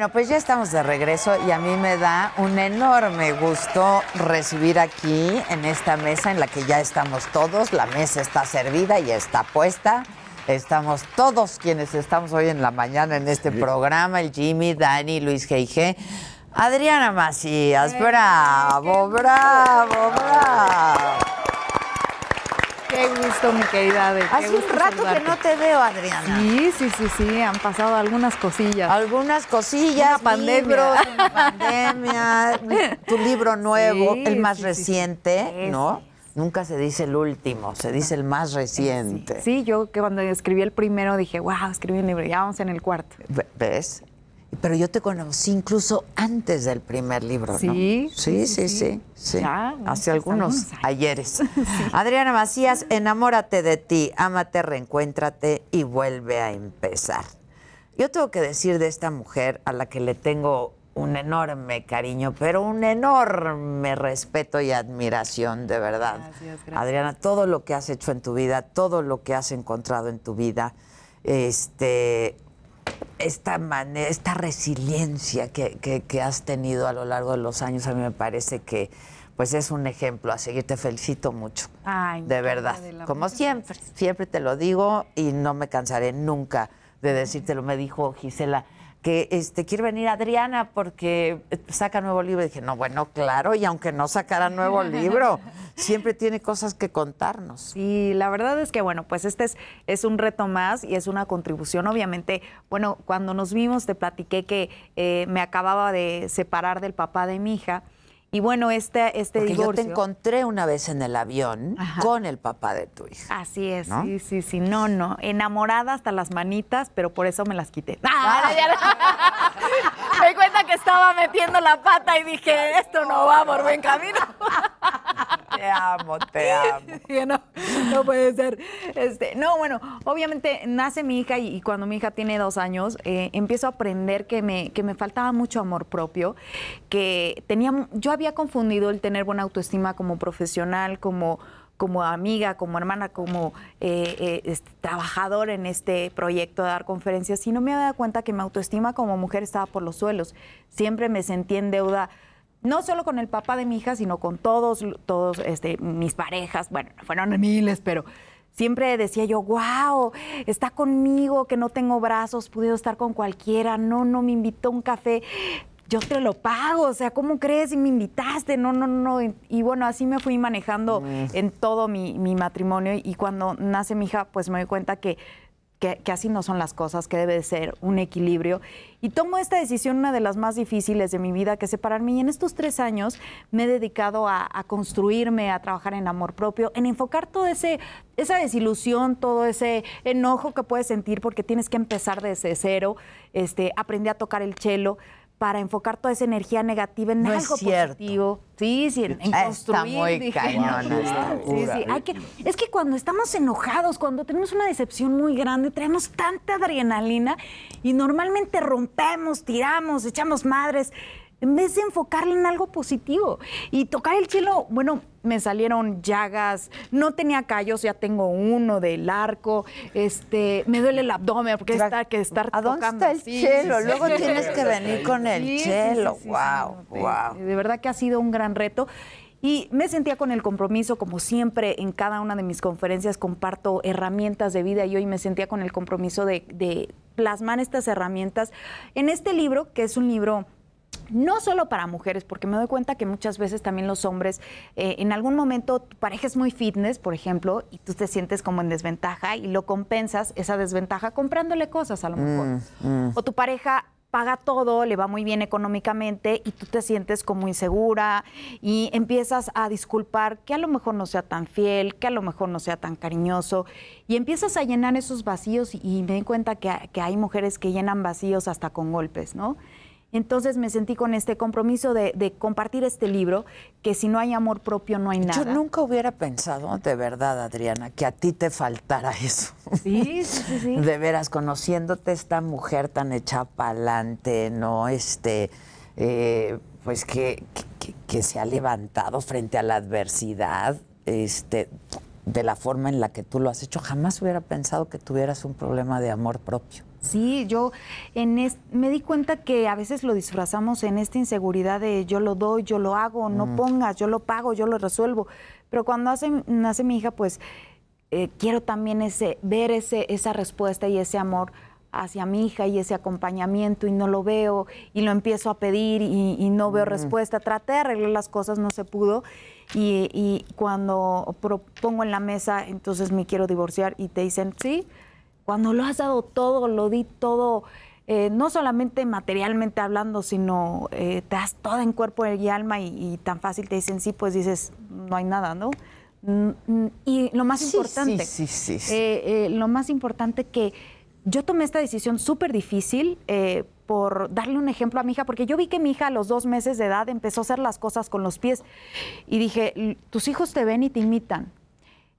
Bueno, pues ya estamos de regreso y a mí me da un enorme gusto recibir aquí en esta mesa en la que ya estamos todos, la mesa está servida y está puesta. Estamos todos quienes estamos hoy en la mañana en este programa, el Jimmy, Dani, Luis G.I.G., Adriana Macías, bravo, bravo, bravo. Qué gusto, mi querida Hace un rato que no te veo, Adriana. Sí, sí, sí, sí, han pasado algunas cosillas. Algunas cosillas, pandemia, pandemia tu libro nuevo, el más reciente, ¿no? Nunca se dice el último, se dice el más reciente. Sí, yo que cuando escribí el primero dije, wow, escribí un libro, ya vamos en el cuarto. ¿Ves? Pero yo te conocí incluso antes del primer libro, ¿no? Sí, sí, sí, sí. Hace algunos ayeres. Adriana Macías, enamórate de ti, ámate, reencuéntrate y vuelve a empezar. Yo tengo que decir de esta mujer a la que le tengo un enorme cariño, pero un enorme respeto y admiración, de verdad. Adriana, todo lo que has hecho en tu vida, todo lo que has encontrado en tu vida, este, esta, esta resiliencia que, has tenido a lo largo de los años, a mí me parece que pues es un ejemplo a seguir. Te felicito mucho. de verdad. Como siempre, siempre te lo digo y no me cansaré nunca de decírtelo. Me dijo Gisela que este, quiere venir Adriana porque saca nuevo libro. Y dije, no, bueno, claro, y aunque no sacara nuevo libro, siempre tiene cosas que contarnos. Y la verdad es que, bueno, pues este es, es un reto más y es una contribución. Obviamente, bueno, cuando nos vimos te platiqué que eh, me acababa de separar del papá de mi hija. Y bueno, este, este Yo te encontré una vez en el avión con el papá de tu hija. Así es, sí, sí, sí. No, no. Enamorada hasta las manitas, pero por eso me las quité. Ah, me di cuenta que estaba metiendo la pata y dije, esto no va por buen camino. Te amo, te amo. no, puede ser. Este, no, bueno, obviamente nace mi hija y, cuando mi hija tiene dos años, eh, empiezo a aprender que me, me faltaba mucho amor propio, que tenía, yo había confundido el tener buena autoestima como profesional, como como amiga, como hermana, como eh, eh, este, trabajador en este proyecto de dar conferencias, y no me había dado cuenta que mi autoestima como mujer estaba por los suelos. Siempre me sentí en deuda no solo con el papá de mi hija, sino con todos, todos este, mis parejas. Bueno, fueron miles, pero siempre decía yo, wow, está conmigo, que no tengo brazos, pude estar con cualquiera, no, no me invitó a un café. Yo te lo pago, o sea, ¿cómo crees? Y me invitaste, no, no, no. Y bueno, así me fui manejando mm. en todo mi, mi matrimonio. Y cuando nace mi hija, pues me doy cuenta que que, así no son las cosas, que debe ser un equilibrio. Y tomo esta decisión, una de las más difíciles de mi vida, que separarme. Y en estos tres años me he dedicado a, construirme, a trabajar en amor propio, en enfocar toda esa desilusión, todo ese enojo que puedes sentir porque tienes que empezar desde cero. Este, aprendí a tocar el cello para enfocar toda esa energía negativa en algo es positivo. Sí, sí, en, está Muy cañona, que, es que cuando estamos enojados, cuando tenemos una decepción muy grande, traemos tanta adrenalina y normalmente rompemos, tiramos, echamos madres en vez de enfocarla en algo positivo. Y tocar el cielo bueno, me salieron llagas, no tenía callos, ya tengo uno del arco, este, me duele el abdomen porque está que estar dónde tocando? está el sí, Luego tienes que venir con el chelo. wow, wow. De verdad que ha sido un gran reto. Y me sentía con el compromiso, como siempre en cada una de mis conferencias comparto herramientas de vida y hoy me sentía con el compromiso de, de plasmar estas herramientas en este libro, que es un libro no solo para mujeres, porque me doy cuenta que muchas veces también los hombres, eh, en algún momento tu pareja es muy fitness, por ejemplo, y tú te sientes como en desventaja y lo compensas esa desventaja comprándole cosas a lo mejor. Mm, mm. O tu pareja paga todo, le va muy bien económicamente y tú te sientes como insegura y empiezas a disculpar que a lo mejor no sea tan fiel, que a lo mejor no sea tan cariñoso y empiezas a llenar esos vacíos y, me doy cuenta que, hay mujeres que llenan vacíos hasta con golpes, ¿no? Entonces me sentí con este compromiso de, compartir este libro, que si no hay amor propio no hay nada. Yo nunca hubiera pensado, de verdad, Adriana, que a ti te faltara eso. Sí, sí, sí. De veras, conociéndote esta mujer tan hecha pa'lante, ¿no? Este, eh, pues que, que, que, se ha levantado frente a la adversidad, este, de la forma en la que tú lo has hecho, jamás hubiera pensado que tuvieras un problema de amor propio. Sí, yo en me di cuenta que a veces lo disfrazamos en esta inseguridad de yo lo doy, yo lo hago, no mm. pongas, yo lo pago, yo lo resuelvo. Pero cuando nace mi hija, pues eh, quiero también ver ese, esa respuesta y ese amor hacia mi hija y ese acompañamiento y no lo veo y lo empiezo a pedir y, no veo mm. respuesta. Traté de arreglar las cosas, no se pudo. Y, y cuando propongo en la mesa, entonces me quiero divorciar y te dicen, sí, cuando lo has dado todo, lo di todo, eh, no solamente materialmente hablando, sino eh, te das todo en cuerpo y alma y, tan fácil te dicen sí, pues dices, no hay nada, ¿no? Mm, mm, y lo más importante, eh, lo más importante que yo tomé esta decisión súper difícil por darle un ejemplo a mi hija, porque yo vi que mi hija a los dos meses de edad empezó a hacer las cosas con los pies y dije, tus hijos te ven y te imitan.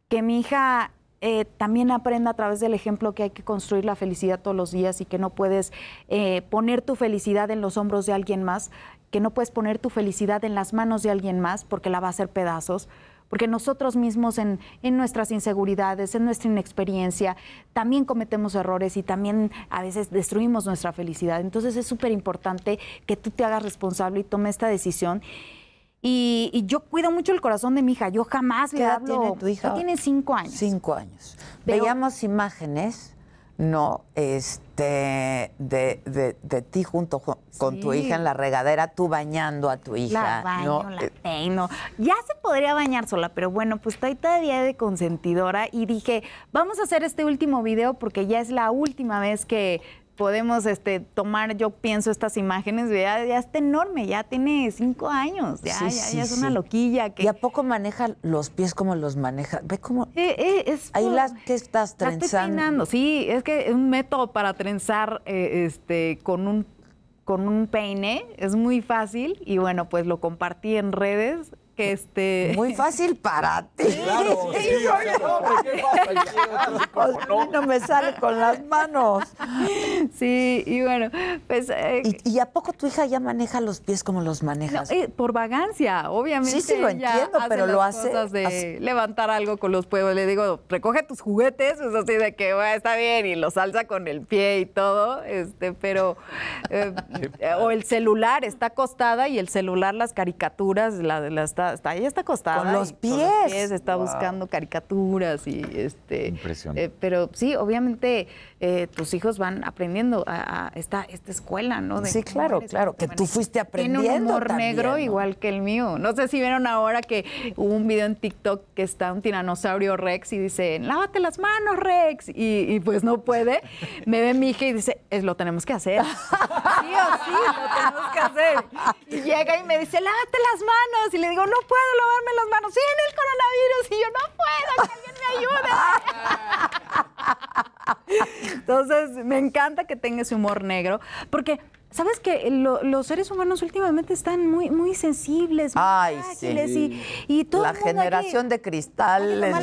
Que mi hija eh, también aprenda a través del ejemplo que hay que construir la felicidad todos los días y que no puedes eh, poner tu felicidad en los hombros de alguien más, que no puedes poner tu felicidad en las manos de alguien más porque la va a hacer pedazos. Porque nosotros mismos en, en nuestras inseguridades, en nuestra inexperiencia, también cometemos errores y también a veces destruimos nuestra felicidad. Entonces es súper importante que tú te hagas responsable y tome esta decisión. Y, yo cuido mucho el corazón de mi hija. Yo jamás ¿Qué le edad tiene tu hija? Tiene cinco años. Cinco años. Veíamos imágenes, no, este, de, ti junto con tu hija en la regadera, tú bañando a tu hija. La baño, la peino. Eh, ya se podría bañar sola, pero bueno, pues estoy todavía de consentidora y dije, vamos a hacer este último video porque ya es la última vez que podemos este, tomar, yo pienso, estas imágenes, ya, ya está enorme, ya tiene cinco años, ya, es una loquilla. Que... ¿Y a poco maneja los pies como los maneja? Ve cómo... Eh, eh, Ahí las que estás trenzando. sí, es que es un método para trenzar eh, este, con un con un peine, es muy fácil y bueno, pues lo compartí en redes este, Muy fácil para ti. Claro, sí, no me sale con las manos. Sí, y bueno, pues. Eh, ¿Y, a poco tu hija ya maneja los pies como los manejas? Eh, por vagancia, obviamente. Sí, sí, lo entiendo, pero lo hace. levantar algo con los pueblos. Le digo, recoge tus juguetes, es así de que está bien, y los alza con el pie y todo, este, pero. Eh, o el celular, está acostada y el celular, las caricaturas, la, la está está, ella está acostada. Con los pies. está buscando caricaturas y este. Impresionante. Eh, pero sí, obviamente eh, tus hijos van aprendiendo a, esta, escuela, ¿no? sí, claro, claro, que tú fuiste aprendiendo. Tiene un humor negro igual que el mío. No sé si vieron ahora que hubo un video en TikTok que está un tiranosaurio Rex y dice, lávate las manos, Rex. Y, pues no puede. Me ve mi hija y dice, es, lo tenemos que hacer. sí o sí, lo tenemos que hacer. Y llega y me dice, lávate las manos. Y le digo, no puedo lavarme las manos. Sí, en el coronavirus. Y yo, no puedo, que alguien me ayude. Entonces, me encanta que tenga ese humor negro, porque Sabes que los seres humanos últimamente están muy, muy sensibles, muy Ay, y, La generación de cristal les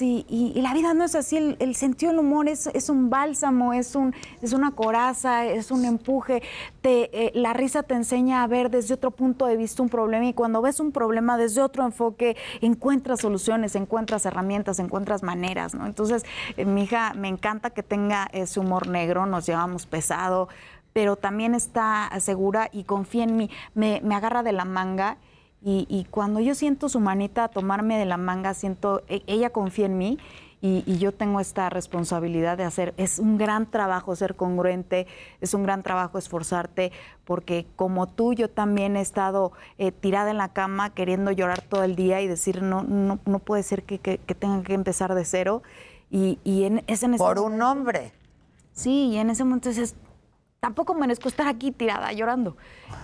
Y, la vida no es así. El, sentido del humor es, es, un bálsamo, es, un, es una coraza, es un empuje. Te, eh, la risa te enseña a ver desde otro punto de vista un problema y cuando ves un problema desde otro enfoque, encuentras soluciones, encuentras herramientas, encuentras maneras. ¿no? Entonces, eh, mi hija me encanta que tenga ese humor negro, nos llevamos pesado pero también está segura y confía en mí, me, agarra de la manga. Y, cuando yo siento su manita tomarme de la manga, siento, e, ella confía en mí y, yo tengo esta responsabilidad de hacer, es un gran trabajo ser congruente, es un gran trabajo esforzarte, porque como tú yo también he estado eh, tirada en la cama queriendo llorar todo el día y decir, no, no, no puede ser que, que, que tenga que empezar de cero. Y, en, ese Por un hombre. Sí, y en ese momento es tampoco merezco estar aquí tirada llorando.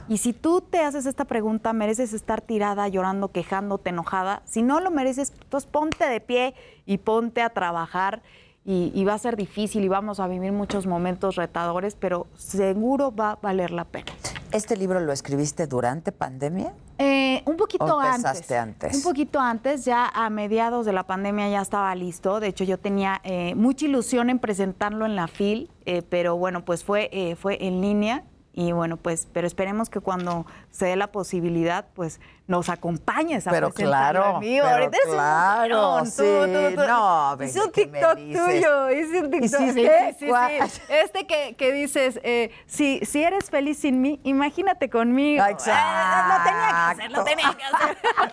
Y si tú te haces esta pregunta, mereces estar tirada llorando, quejándote, enojada. Si no lo mereces, entonces pues ponte de pie y ponte a trabajar. Y, y va a ser difícil y vamos a vivir muchos momentos retadores, pero seguro va a valer la pena. ¿Este libro lo escribiste durante pandemia? Eh, un poquito antes, Un poquito antes, ya a mediados de la pandemia ya estaba listo. De hecho, yo tenía eh, mucha ilusión en presentarlo en la FIL, eh, pero bueno, pues fue, fue en línea y bueno, pues, pero esperemos que cuando se dé la posibilidad, pues nos acompañes a pero claro, amigo. Pero Ahorita claro, es un sí, no, un TikTok tuyo, es un TikTok. Sí, sí, este que, dices, eh, si, si eres feliz sin mí, imagínate conmigo. Exacto. Eh, lo tenía que hacer, lo tenía que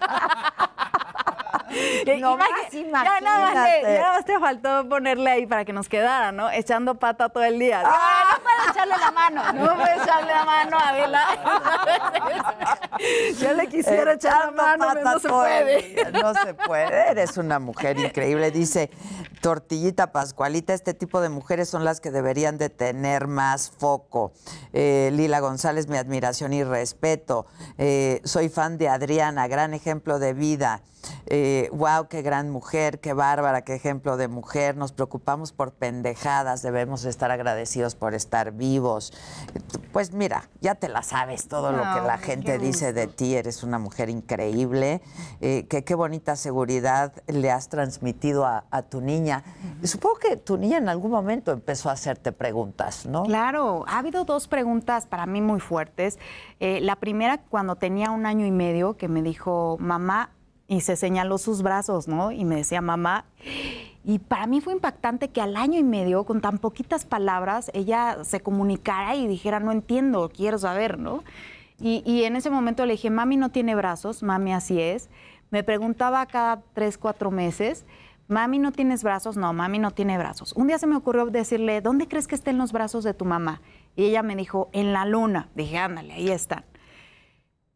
hacer. Eh, no Imagínate, ya nada más, te, faltó ponerle ahí para que nos quedara, ¿no? Echando pata todo el día. ¡Ah! No, puedo echarle la mano. No puedo echarle la mano a Vela. Yo le quisiera eh, echar la mano, pata no se puede. No se puede. Eres una mujer increíble. Dice Tortillita Pascualita, este tipo de mujeres son las que deberían de tener más foco. Eh, Lila González, mi admiración y respeto. soy fan de Adriana, gran ejemplo de vida wow, eh, qué gran mujer, qué bárbara, qué ejemplo de mujer, nos preocupamos por pendejadas, debemos estar agradecidos por estar vivos. Pues mira, ya te la sabes todo lo que la pues, gente dice de ti, eres una mujer increíble, eh, qué bonita seguridad le has transmitido a, tu niña. Supongo que tu niña en algún momento empezó a hacerte preguntas, ¿no? Claro, ha habido dos preguntas para mí muy fuertes. Eh, la primera cuando tenía un año y medio que me dijo, mamá, y se señaló sus brazos, ¿no? Y me decía, mamá, y para mí fue impactante que al año y medio, con tan poquitas palabras, ella se comunicara y dijera, no entiendo, quiero saber, ¿no? Y, en ese momento le dije, mami no tiene brazos, mami así es. Me preguntaba cada tres, cuatro meses, mami no tienes brazos, no, mami no tiene brazos. Un día se me ocurrió decirle, ¿dónde crees que estén los brazos de tu mamá? Y ella me dijo, en la luna. Dije, ándale, ahí está.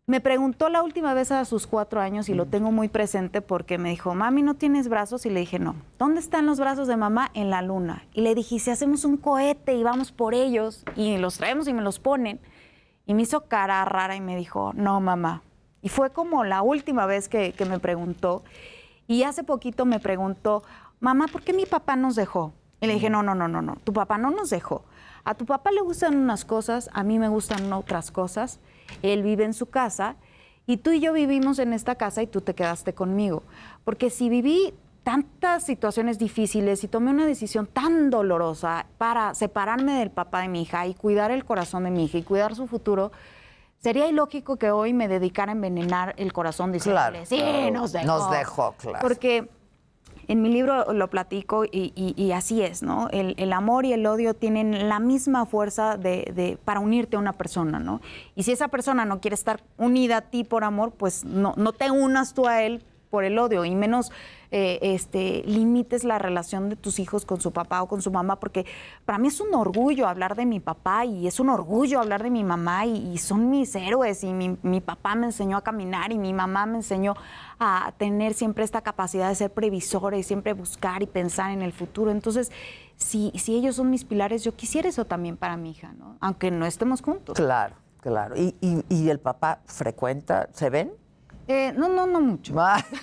Me preguntó la última vez a sus cuatro años y lo tengo muy presente porque me dijo, mami, ¿no tienes brazos? Y le dije, no. ¿Dónde están los brazos de mamá? En la luna. Y le dije, si hacemos un cohete y vamos por ellos y los traemos y me los ponen. Y me hizo cara rara y me dijo, no, mamá. Y fue como la última vez que, me preguntó. Y hace poquito me preguntó, mamá, ¿por qué mi papá nos dejó? Y le dije, no, no, no, no, no. Tu papá no nos dejó. A tu papá le gustan unas cosas, a mí me gustan otras cosas él vive en su casa y tú y yo vivimos en esta casa y tú te quedaste conmigo. Porque si viví tantas situaciones difíciles y tomé una decisión tan dolorosa para separarme del papá de mi hija y cuidar el corazón de mi hija y cuidar su futuro, sería ilógico que hoy me dedicara a envenenar el corazón diciéndole, claro, sí, nos dejó. Nos claro. Porque en mi libro lo platico y, así es, ¿no? El, amor y el odio tienen la misma fuerza de, para unirte a una persona, ¿no? Y si esa persona no quiere estar unida a ti por amor, pues no, no te unas tú a él por el odio y menos eh, este, limites la relación de tus hijos con su papá o con su mamá, porque para mí es un orgullo hablar de mi papá y es un orgullo hablar de mi mamá y, son mis héroes y mi, mi papá me enseñó a caminar y mi mamá me enseñó a tener siempre esta capacidad de ser previsora y siempre buscar y pensar en el futuro. Entonces, si, si ellos son mis pilares, yo quisiera eso también para mi hija, ¿no? Aunque no estemos juntos. Claro, claro. ¿Y, y, y el papá frecuenta? ¿Se ven? Eh, no, no, no mucho.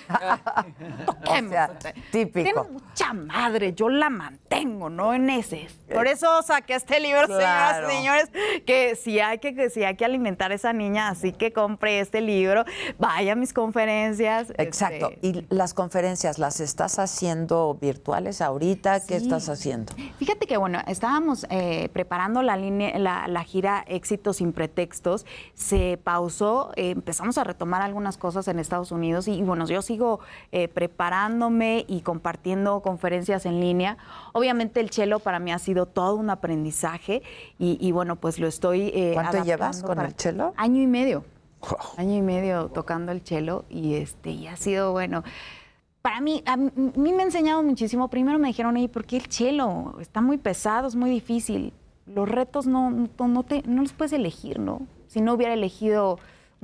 Toquemos. típico. Tiene mucha madre, yo la mantengo, no en ese. Por eso saqué este libro, señoras señores, que si hay que, si hay que alimentar a esa niña, así que compre este libro, vaya a mis conferencias. Exacto. Este. ¿Y las conferencias las estás haciendo virtuales ahorita? ¿Qué estás haciendo? Fíjate que, bueno, estábamos eh, preparando la, línea, la, gira Éxito sin pretextos, se pausó, eh, empezamos a retomar algunas cosas en Estados Unidos. Y, bueno, yo sigo eh, preparándome y compartiendo conferencias en línea. Obviamente el chelo para mí ha sido todo un aprendizaje y, bueno, pues lo estoy... Eh, ¿Cuánto llevas con el chelo? Año y medio. Año y medio tocando el chelo y, este, ha sido bueno para mí, a mí me ha enseñado muchísimo. Primero me dijeron, ahí ¿por qué el chelo? Está muy pesado, es muy difícil. Los retos no, no, te, no los puedes elegir, ¿no? Si no hubiera elegido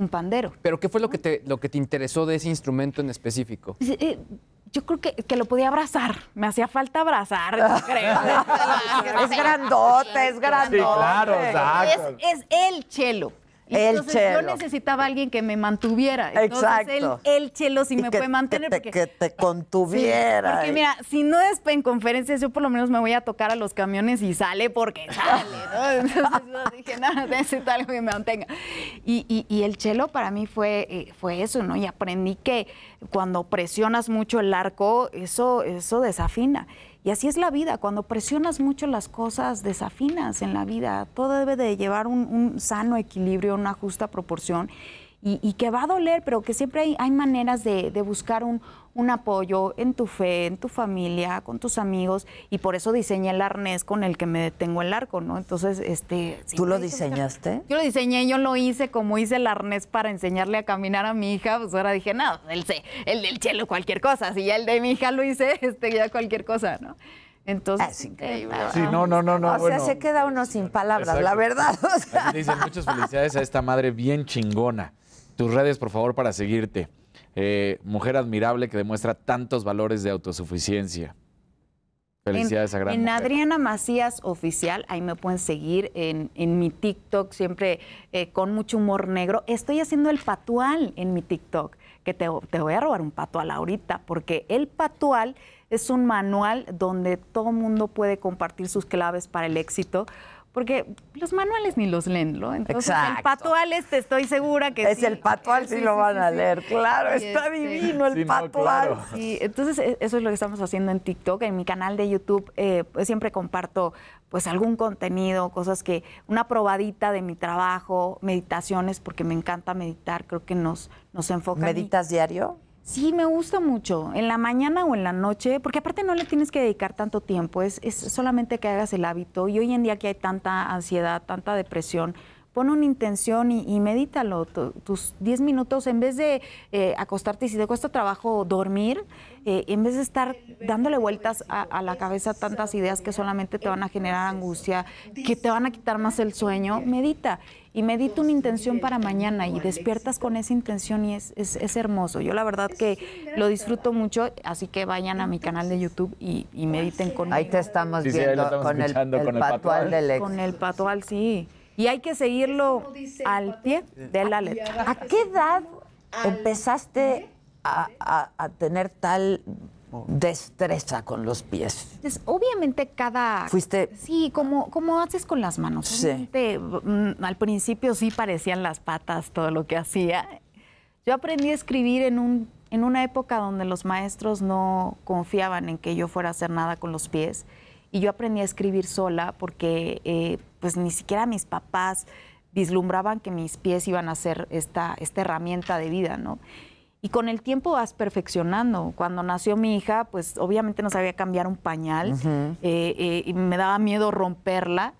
pandero. ¿Pero qué fue lo que te, lo que te interesó de ese instrumento en específico? Eh, yo creo que, que, lo podía abrazar. Me hacía falta abrazar, es grandote, es grandote. es el chelo el entonces yo necesitaba alguien que me mantuviera. Entonces el chelo sí me puede mantener. Que te, te contuviera. porque mira, si no es en conferencias, yo por lo menos me voy a tocar a los camiones y sale porque sale, ¿no? Entonces yo dije, nada, necesito algo que me mantenga. Y, el chelo para mí fue, eh, fue eso, ¿no? Y aprendí que cuando presionas mucho el arco, eso, eso desafina. Y así es la vida, cuando presionas mucho las cosas, desafinas en la vida, todo debe de llevar un, sano equilibrio, una justa proporción. Y, que va a doler, pero que siempre hay, maneras de buscar un, un apoyo en tu fe, en tu familia, con tus amigos, y por eso diseñé el arnés con el que me detengo el arco, ¿no? Entonces, este... ¿Tú lo diseñaste? Yo lo diseñé, yo lo hice como hice el arnés para enseñarle a caminar a mi hija, pues ahora dije, no, el, el del chelo, cualquier cosa, si ya el de mi hija lo hice, este, ya cualquier cosa, ¿no? Entonces, ah, es increíble. Sí, no, no, no, no. O sea, se queda uno sin palabras, la verdad. O sea. Dicen muchas felicidades a esta madre bien chingona. Tus redes, por favor, para seguirte. Eh, mujer admirable que demuestra tantos valores de autosuficiencia. Felicidades a gran En Adriana Macías Oficial, ahí me pueden seguir en, mi TikTok, siempre eh, con mucho humor negro. Estoy haciendo el patual en mi TikTok, que te, te voy a robar un patual ahorita, porque el patual es un manual donde todo mundo puede compartir sus claves para el éxito porque los manuales ni los leen, ¿no? Entonces, Exacto. el patuales te estoy segura que es el patual sí, lo van a leer, claro, está este, divino el patual. entonces e, eso es lo que estamos haciendo en TikTok, en mi canal de YouTube eh, pues, siempre comparto pues algún contenido, cosas que una probadita de mi trabajo, meditaciones porque me encanta meditar, creo que nos nos enfoca. ¿Meditas diario? Sí, me gusta mucho, en la mañana o en la noche, porque aparte no le tienes que dedicar tanto tiempo, es, es solamente que hagas el hábito y hoy en día que hay tanta ansiedad, tanta depresión, pon una intención y, y medítalo. tus 10 minutos, en vez de eh, acostarte y si te cuesta trabajo dormir, eh, en vez de estar dándole vueltas a, la cabeza tantas ideas que solamente te van a generar angustia, que te van a quitar más el sueño, medita. Y medita una intención para mañana y despiertas con esa intención y es, es, hermoso. Yo la verdad que lo disfruto mucho, así que vayan a mi canal de YouTube y, y mediten con Ahí te estamos viendo con, el, con, el, Con el patual, sí y hay que seguirlo al pie de la letra. ¿A qué edad empezaste a, tener tal destreza con los pies. Pues, obviamente cada... Fuiste... Sí, como, como haces con las manos. Mm, al principio sí parecían las patas todo lo que hacía. Yo aprendí a escribir en, un, en una época donde los maestros no confiaban en que yo fuera a hacer nada con los pies. Y yo aprendí a escribir sola porque eh, pues ni siquiera mis papás vislumbraban que mis pies iban a ser esta, esta herramienta de vida, ¿no? Y con el tiempo vas perfeccionando. Cuando nació mi hija, pues obviamente no sabía cambiar un pañal eh, eh, y me daba miedo romperla.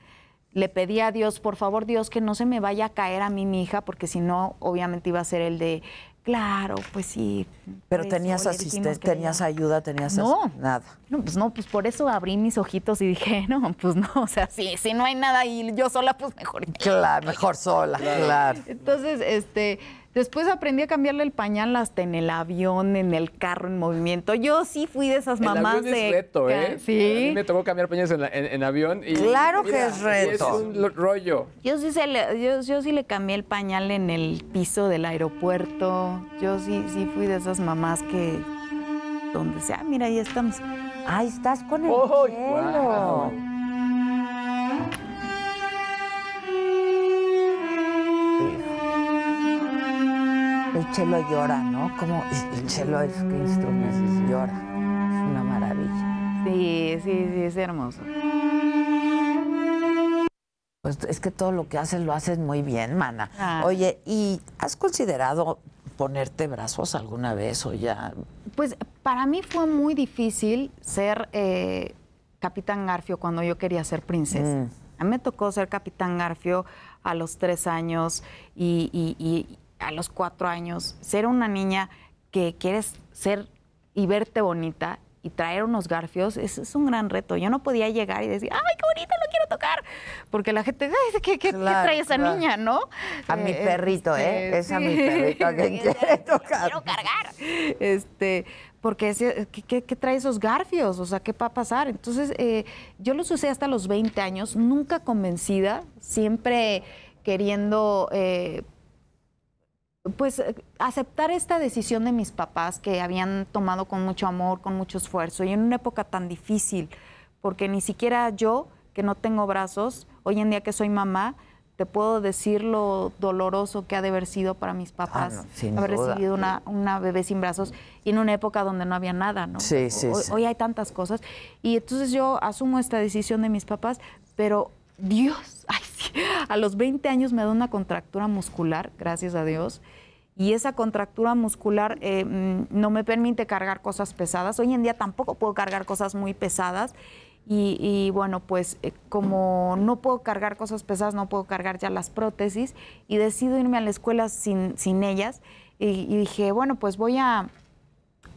Le pedí a Dios, por favor, Dios, que no se me vaya a caer a mí mi hija, porque si no, obviamente iba a ser el de Claro, pues sí. Pero tenías asistencia, tenías ayuda, tenías no. nada. No, pues no, pues por eso abrí mis ojitos y dije, no, pues no, o sea, sí, si no hay nada y yo sola, pues mejor. Claro, mejor sola, claro. Entonces, este, Después aprendí a cambiarle el pañal hasta en el avión, en el carro, en movimiento. Yo sí fui de esas mamás el de. Es reto, ¿eh? Sí. me tocó cambiar pañales en, avión. Y, claro que es reto. Es un rollo. Yo sí, le, yo, sí le cambié el pañal en el piso del aeropuerto. Yo sí, sí fui de esas mamás que. Donde sea, mira, ahí estamos. Ahí estás con el. Oh, Chelo llora, ¿no? Como Chelo es que llora. Es una maravilla. Sí, sí, sí, es hermoso. Pues es que todo lo que haces lo haces muy bien, mana. Ah. Oye, ¿y has considerado ponerte brazos alguna vez o ya? Pues para mí fue muy difícil ser eh, Capitán Garfio cuando yo quería ser princesa. Mm. A mí me tocó ser Capitán Garfio a los tres años y, a los cuatro años, ser una niña que quieres ser y verte bonita y traer unos garfios es, es, un gran reto. Yo no podía llegar y decir, ¡ay, qué bonita, lo quiero tocar! Porque la gente, dice, qué, qué, trae esa niña, no? A mi eh, perrito, ¿eh? Este, es a mi perrito a quiero cargar. Este, porque, eh, ¿qué, ¿qué, trae esos garfios? O sea, ¿qué va a pasar? Entonces, eh, yo los usé hasta los 20 años, nunca convencida, siempre queriendo pues eh, aceptar esta decisión de mis papás que habían tomado con mucho amor, con mucho esfuerzo y en una época tan difícil, porque ni siquiera yo, que no tengo brazos, hoy en día que soy mamá, te puedo decir lo doloroso que ha de haber sido para mis ah, papás haber recibido una, bebé sin brazos y en una época donde no había nada, ¿no? Sí, sí. hoy hay tantas cosas. Y entonces yo asumo esta decisión de mis papás, pero Dios, a los 20 años me da una contractura muscular, gracias a Dios. Y esa contractura muscular eh, mm, no me permite cargar cosas pesadas. Hoy en día tampoco puedo cargar cosas muy pesadas. Y, bueno, pues eh, como no puedo cargar cosas pesadas, no puedo cargar ya las prótesis y decido irme a la escuela sin, sin ellas. y, dije, bueno, pues voy a,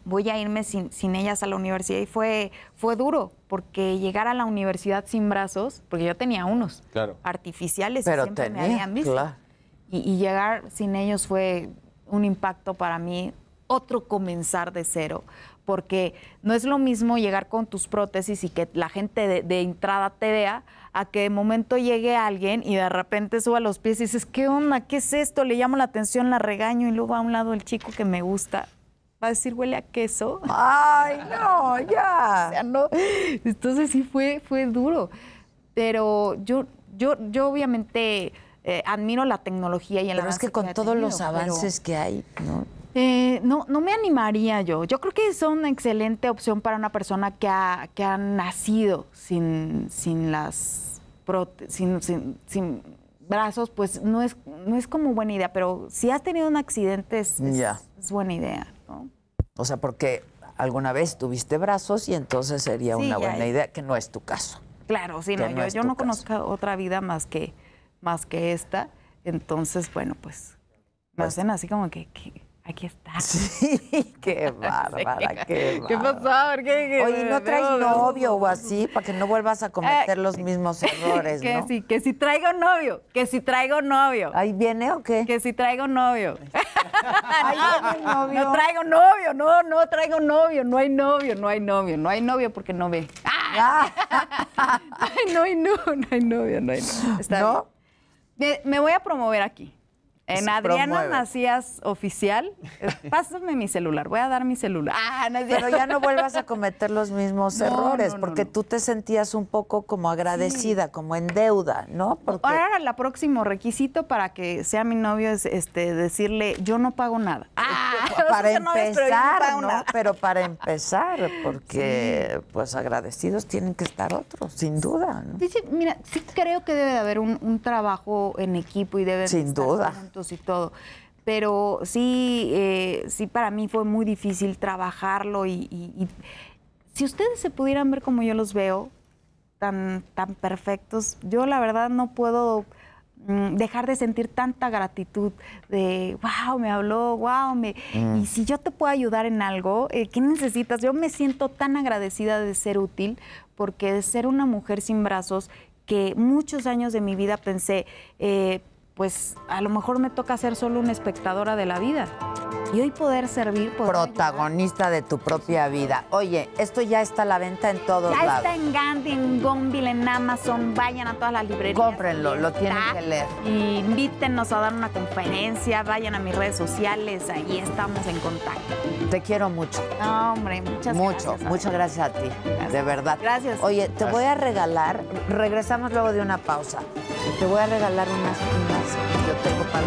voy a irme sin, ellas a la universidad. Y fue, fue duro, porque llegar a la universidad sin brazos, porque yo tenía unos artificiales Pero y siempre tenía, me Y, llegar sin ellos fue un impacto para mí, otro comenzar de cero. Porque no es lo mismo llegar con tus prótesis y que la gente de, entrada te vea, a que de momento llegue alguien y de repente suba los pies y dices, ¿qué onda? ¿Qué es esto? Le llamo la atención, la regaño y luego a un lado el chico que me gusta decir huele a queso. Ay, no, ya. o no. Entonces sí fue, fue duro. Pero yo, yo, yo obviamente eh, admiro la tecnología y el Pero es que con todos los avances que hay, ¿no? Eh, no, no me animaría yo. Yo creo que es una excelente opción para una persona que ha, que ha nacido sin, sin las sin, sin, brazos, pues no es, no es como buena idea, pero si has tenido un accidente es, es buena idea. O sea, porque alguna vez tuviste brazos y entonces sería una buena idea, que no es tu caso. Claro, sí, no, yo, no conozco otra vida más que, más que esta. Entonces, bueno, pues me pues hacen así como que Aquí está. Sí, qué bárbara, qué bárbara. ¿Qué pasó? ¿Qué, Oye, ¿no traes novio o así para que no vuelvas a cometer eh, los mismos errores, que Sí, que si traigo novio, que si traigo novio. ¿Ahí viene o qué? Que si traigo novio. No traigo novio, no, no traigo novio, no hay novio, no hay novio, no hay novio porque no ve. ¡Ah! Ay, no hay no hay novio, no hay novio. ¿No? me voy a promover aquí. En Adriana Macías Oficial, eh, pásame mi celular, voy a dar mi celular. Ah, no, pero ya no vuelvas a cometer los mismos errores, porque tú te sentías un poco como agradecida, como en deuda, ¿no? Ahora el próximo requisito para que sea mi novio es este decirle, yo no pago nada. Ah, para empezar, pero, ¿no? pero para empezar, porque pues agradecidos tienen que estar otros, sin duda. Sí, mira, sí creo que debe de haber un, trabajo en equipo y debe sin estar juntos y todo. Pero sí, eh, sí para mí fue muy difícil trabajarlo y, y si ustedes se pudieran ver como yo los veo, tan, tan perfectos, yo la verdad no puedo Mm, dejar de sentir tanta gratitud de, wow, me habló, wow, me... Mm. Y si yo te puedo ayudar en algo, eh, ¿qué necesitas? Yo me siento tan agradecida de ser útil porque de ser una mujer sin brazos, que muchos años de mi vida pensé, eh, pues a lo mejor me toca ser solo una espectadora de la vida. Y hoy poder servir pues, Protagonista de tu propia vida. Oye, esto ya está a la venta en todos lados. Ya está en Gandhi, en Gombil, en Amazon. Vayan a todas las librerías. Cómprenlo, lo tienen que leer. Y invítennos a dar una conferencia. Vayan a mis redes sociales. Ahí estamos en contacto. Te quiero mucho. No, hombre, muchas gracias. Mucho, muchas gracias a ti. De verdad. Gracias. Oye, te voy a regalar... Regresamos luego de una pausa. Te voy a regalar unas yo tengo palo.